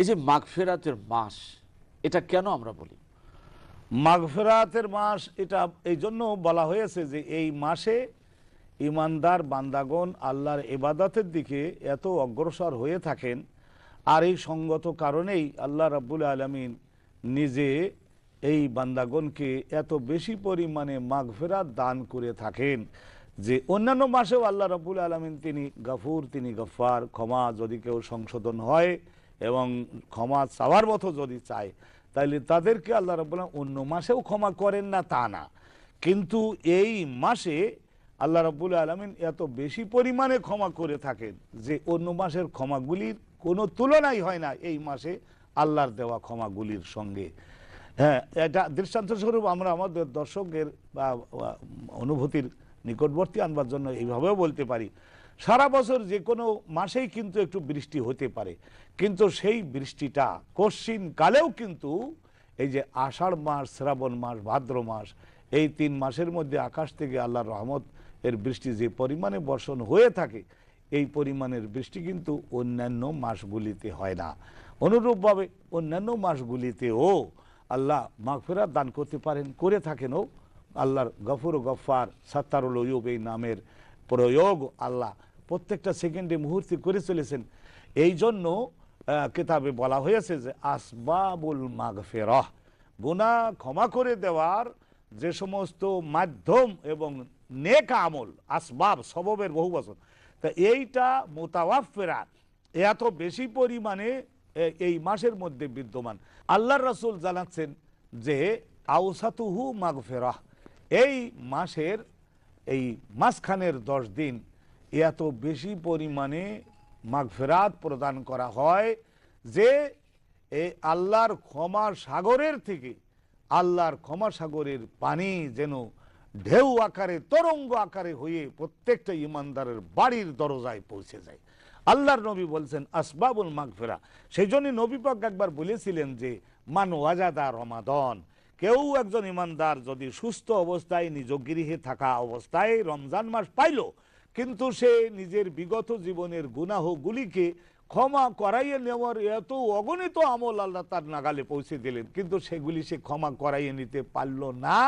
এই যে মাঘফেরাতের মাস এটা কেন আমরা বলি মাঘফেরাতের মাস এটা এই জন্য বলা হয়েছে যে এই মাসে ইমানদার বান্দাগণ আল্লাহর এবাদাতের দিকে এত অগ্রসর হয়ে থাকেন আর এই সঙ্গত কারণেই আল্লাহ রাবুল আলমিন নিজে এই বান্দাগণকে এত বেশি পরিমাণে মাঘফেরাত দান করে থাকেন যে অন্যান্য মাসেও আল্লাহ রাবুল আলমিন তিনি গাফুর তিনি গফার ক্ষমা যদি কেউ সংশোধন হয় এবং ক্ষমা চাওয়ার মতো যদি চায় তাহলে তাদেরকে আল্লাহ রবাহ অন্য মাসেও ক্ষমা করেন না তা না কিন্তু এই মাসে আল্লাহ রব্বুল আলমিন এত বেশি পরিমাণে ক্ষমা করে থাকেন যে অন্য মাসের ক্ষমাগুলির কোনো তুলনাই হয় না এই মাসে আল্লাহর দেওয়া ক্ষমাগুলির সঙ্গে হ্যাঁ এটা দৃষ্টান্তস্বরূপ আমরা আমাদের দর্শকের বা অনুভূতির নিকটবর্তী আনবার জন্য এইভাবেও বলতে পারি সারা বছর যে কোনো মাসেই কিন্তু একটু বৃষ্টি হতে পারে কিন্তু সেই বৃষ্টিটা কশ্চিন কালেও কিন্তু এই যে আষাঢ় মাস শ্রাবণ মাস ভাদ্র মাস এই তিন মাসের মধ্যে আকাশ থেকে আল্লাহ রহমত এর বৃষ্টি যে পরিমাণে বর্ষণ হয়ে থাকে এই পরিমাণের বৃষ্টি কিন্তু অন্যান্য মাসগুলিতে হয় না অনুরূপভাবে অন্যান্য মাসগুলিতেও আল্লাহ মাগফেরা দান করতে পারেন করে থাকেনও আল্লাহর গফর গফার সাত্তারুল ওয়ুব এই নামের প্রয়োগ আল্লাহ প্রত্যেকটা সেকেন্ডে মুহূর্তে করে চলেছেন এই জন্য কিতাবে বলা হয়েছে যে আসবাবুল মাগফেরহ গুণা ক্ষমা করে দেওয়ার যে সমস্ত মাধ্যম এবং নেক আমল আসবাব সববের বহু বছর তা এইটা মোতাওয়াফেরা এত বেশি পরিমাণে এই মাসের মধ্যে বিদ্যমান আল্লাহ রসুল জানাচ্ছেন যে আউসাতুহু মাগফেরাহ এই মাসের এই মাঝখানের দশ দিন এত বেশি পরিমাণে মাগফেরাত প্রদান করা হয় যে এই আল্লাহর ক্ষমা সাগরের থেকে আল্লাহর ক্ষমা সাগরের পানি যেন ঢেউ আকারে তরঙ্গ আকারে হয়ে প্রত্যেকটা ইমানদারের বাড়ির দরজায় পৌঁছে যায় আল্লাহর নবী বলছেন আসবাবুল মাগফেরা সেই জন্য নবীপাক একবার বলেছিলেন যে মান ওয়াজাদা রমাদন কেউ একজন ইমানদার যদি সুস্থ অবস্থায় নিজ গৃহে থাকা অবস্থায় রমজান মাস পাইল কিন্তু সে নিজের বিগত জীবনের গুনাহগুলিকে ক্ষমা করাইয়ে নেওয়ার এত অগণিত আমল আল্লাহ তার নাগালে পৌঁছে দিলেন কিন্তু সেগুলি সে ক্ষমা করাইয়ে নিতে পারল না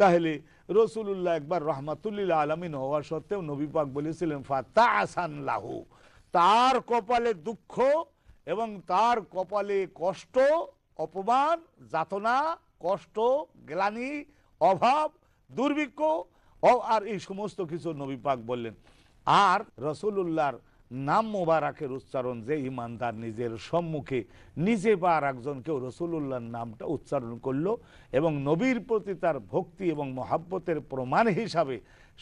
তাহলে রসুল্লাহ একবার রহমাতুল্লিল্লা আলমিন হওয়া সত্ত্বেও নবীপাক বলেছিলেন ফাতা আসান লাহু তার কপালে দুঃখ এবং তার কপালে কষ্ট অপমান যাতনা কষ্ট গ্লানি অভাব দুর্ভিক্ষ আর এই সমস্ত কিছু নবী পাক বললেন আর রসুল্লাহর নাম মোবারাকের উচ্চারণ যে ইমানদার নিজের সম্মুখে নিজে বা আর একজনকেও রসুল্লাহর নামটা উচ্চারণ করল এবং নবীর প্রতি তার ভক্তি এবং মহাব্বতের প্রমাণ হিসাবে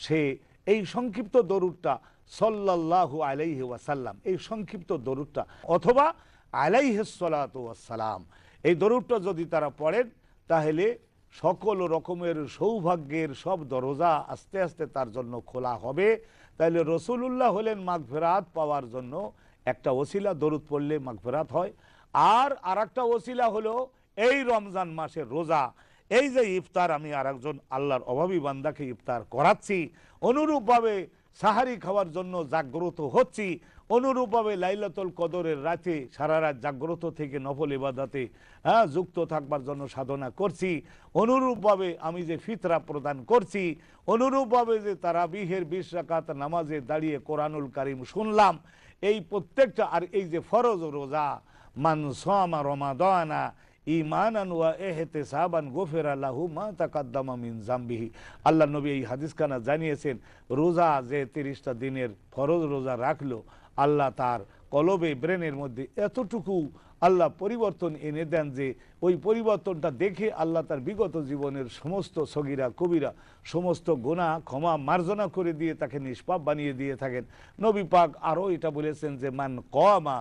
সে এই সংক্ষিপ্ত দরুদটা সল্লাহু আলাইহি ওয়াসাল্লাম এই সংক্ষিপ্ত দরুদটা অথবা আলাইহসালাম এই দরুদটা যদি তারা পড়েন তাহলে সকল রকমের সৌভাগ্যের সব দরজা আস্তে আস্তে তার জন্য খোলা হবে তাহলে রসুলুল্লাহ হলেন মাঘফেরাত পাওয়ার জন্য একটা ওসিলা দরুদ পড়লে মাঘফেরাত হয় আর আর একটা ওসিলা হলো এই রমজান মাসের রোজা এই যে ইফতার আমি আর একজন আল্লাহর অভাবী বান্দাকে ইফতার করাচ্ছি অনুরূপভাবে সাহারি খাওয়ার জন্য জাগ্রত হচ্ছি অনুরূপভাবে লাইলাতুল কদরের রাতে সারা রাত জাগ্রত থেকে নফল ইবাদাতে হ্যাঁ যুক্ত থাকবার জন্য সাধনা করছি অনুরূপভাবে আমি যে ফিতরা প্রদান করছি অনুরূপভাবে যে তারাবিহের বিশ রাকাত নামাজে দাঁড়িয়ে কোরআনুল কারিম শুনলাম এই প্রত্যেকটা আর এই যে ফরজ রোজা মানসামা রমাদানা ইমানান ওয়া এহতেসাবান গোফের আল্লাহু মা তাকাদ্দামিন জাম্বিহি আল্লাহ নবী এই হাদিসখানা জানিয়েছেন রোজা যে তিরিশটা দিনের ফরজ রোজা রাখলো আল্লাহ তার কলবে ব্রেনের মধ্যে এতটুকু আল্লাহ পরিবর্তন এনে দেন যে ওই পরিবর্তনটা দেখে আল্লাহ তার বিগত জীবনের সমস্ত সগিরা কবিরা সমস্ত গোনা ক্ষমা মার্জনা করে দিয়ে তাকে নিষ্পাপ বানিয়ে দিয়ে থাকেন নবী পাক আরও এটা বলেছেন যে মান কমা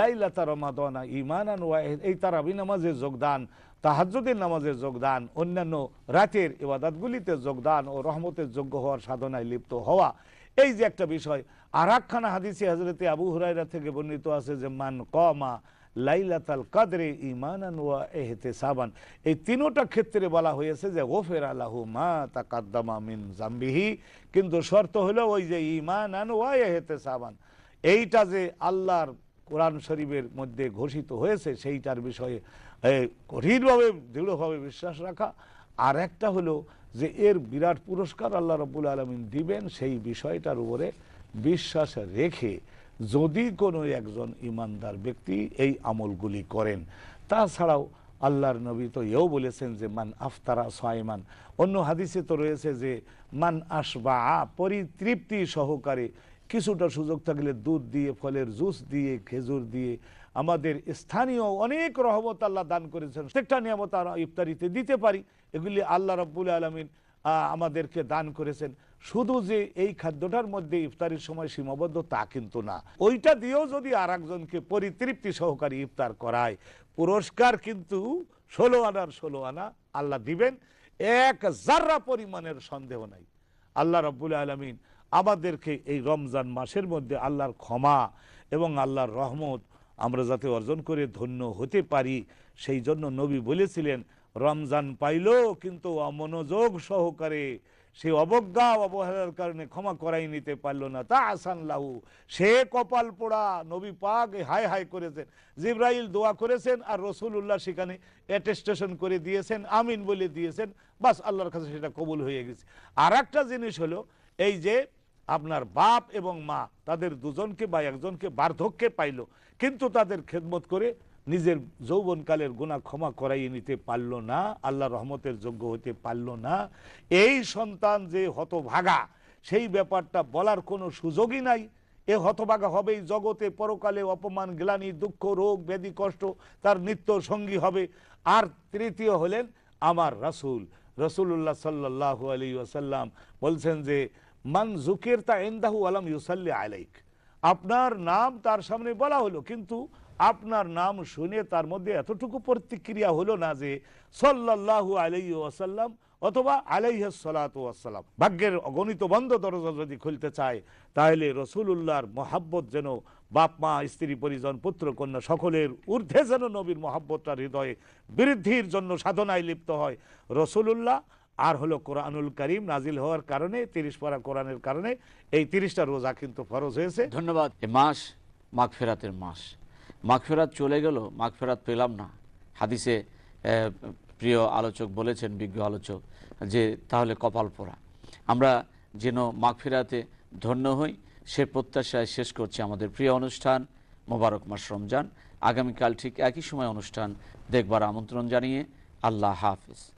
লাইলাতা রমাদনা ইমানান ওয়াহেদ এই তারাবি নামাজের যোগদান তাহাজুদের নামাজের যোগদান অন্যান্য রাতের ইবাদাতগুলিতে যোগদান ও রহমতের যোগ্য হওয়ার সাধনায় লিপ্ত হওয়া এই যে একটা বিষয় আর একখানা হাদিসি হজরতে আবু হুরাইরা থেকে বর্ণিত আছে যে মান কমা লাইলাতাল কাদরে ইমানান ওয়া এহতে সাবান এই তিনোটা ক্ষেত্রে বলা হয়েছে যে ওফের আলাহু মা তা কাদ্দামা মিন জাম্বিহি কিন্তু শর্ত হলো ওই যে ইমানান ওয়া এহতে সাবান এইটা যে আল্লাহর কোরআন শরীফের মধ্যে ঘোষিত হয়েছে সেইটার বিষয়ে কঠিনভাবে দৃঢ়ভাবে বিশ্বাস রাখা আর একটা হলো যে এর বিরাট পুরস্কার আল্লাহ রবুল আলমিন দিবেন সেই বিষয়টার উপরে বিশ্বাস রেখে যদি কোনো একজন ইমানদার ব্যক্তি এই আমলগুলি করেন তাছাড়াও আল্লাহর নবী তো এও বলেছেন যে মান আফতারা সয়মান অন্য হাদিসে তো রয়েছে যে মান আসবা পরিতৃপ্তি সহকারে কিছুটা সুযোগ থাকলে দুধ দিয়ে ফলের জুস দিয়ে খেজুর দিয়ে আমাদের স্থানীয় অনেক রহমত আল্লাহ দান করেছেন প্রত্যেকটা নিয়ামত ইফতারিতে দিতে পারি এগুলি আল্লাহ রব্বুল আলমিন আমাদেরকে দান করেছেন শুধু যে এই খাদ্যটার মধ্যে ইফতারির সময় সীমাবদ্ধ তা কিন্তু না ওইটা দিয়েও যদি আর একজনকে পরিতৃপ্তি সহকারে ইফতার করায় পুরস্কার কিন্তু ষোলো আনার ষোলো আনা আল্লাহ দিবেন এক জাররা পরিমাণের সন্দেহ নাই আল্লাহ রব্বুল আলমিন আমাদেরকে এই রমজান মাসের মধ্যে আল্লাহর ক্ষমা এবং আল্লাহর রহমত আমরা যাতে অর্জন করে ধন্য হতে পারি সেই জন্য নবী বলেছিলেন রমজান পাইল কিন্তু অমনোযোগ সহকারে সে অবজ্ঞা অবহেলার কারণে ক্ষমা করাই নিতে পারলো না তা আসান লাহু সে কপাল পোড়া নবী পাক হাই হাই করেছেন জিব্রাইল দোয়া করেছেন আর রসুল্লাহ সেখানে অ্যাটেস্টেশন করে দিয়েছেন আমিন বলে দিয়েছেন বাস আল্লাহর কাছে সেটা কবুল হয়ে গেছে আর একটা জিনিস হলো এই যে আপনার বাপ এবং মা তাদের দুজনকে বা একজনকে বার্ধক্যে পাইল কিন্তু তাদের খেদমত করে নিজের যৌবনকালের গুণা ক্ষমা করাইয়ে নিতে পারল না আল্লাহ রহমতের যোগ্য হতে পারল না এই সন্তান যে হতভাগা সেই ব্যাপারটা বলার কোনো সুযোগই নাই এ হতভাগা হবেই জগতে পরকালে অপমান গ্লানি দুঃখ রোগ ব্যাধি কষ্ট তার নিত্য সঙ্গী হবে আর তৃতীয় হলেন আমার রাসুল রসুল্লাহ সাল্লাহ আলী আসাল্লাম বলছেন যে মান জুকের তা এন্দাহু আলম ইউসাল্লি আলাইক আপনার নাম তার সামনে বলা হলো কিন্তু আপনার নাম শুনে তার মধ্যে এতটুকু প্রতিক্রিয়া হলো না যে সল্লাহু আলাই ওয়াসাল্লাম অথবা আলাইহসালাত ওয়াসাল্লাম ভাগ্যের অগণিত বন্ধ দরজা যদি খুলতে চায় তাহলে রসুলুল্লাহর মহাব্বত যেন বাপ মা স্ত্রী পরিজন পুত্র কন্যা সকলের ঊর্ধ্বে যেন নবীর মহাব্বতটা হৃদয়ে বৃদ্ধির জন্য সাধনায় লিপ্ত হয় রসুলুল্লাহ আর হলো কোরআনুল করিম নাজিল হওয়ার কারণে তিরিশ পরা কোরআনের কারণে এই তিরিশটা রোজা কিন্তু ফরজ হয়েছে ধন্যবাদ মাস মাঘ ফেরাতের মাস মাঘ ফেরাত চলে গেল মাঘ ফেরাত পেলাম না হাদিসে প্রিয় আলোচক বলেছেন বিজ্ঞ আলোচক যে তাহলে কপাল পোড়া আমরা যেন মাঘ ফেরাতে ধন্য হই সে প্রত্যাশায় শেষ করছে আমাদের প্রিয় অনুষ্ঠান মোবারক মাস রমজান আগামীকাল ঠিক একই সময় অনুষ্ঠান দেখবার আমন্ত্রণ জানিয়ে আল্লাহ হাফিজ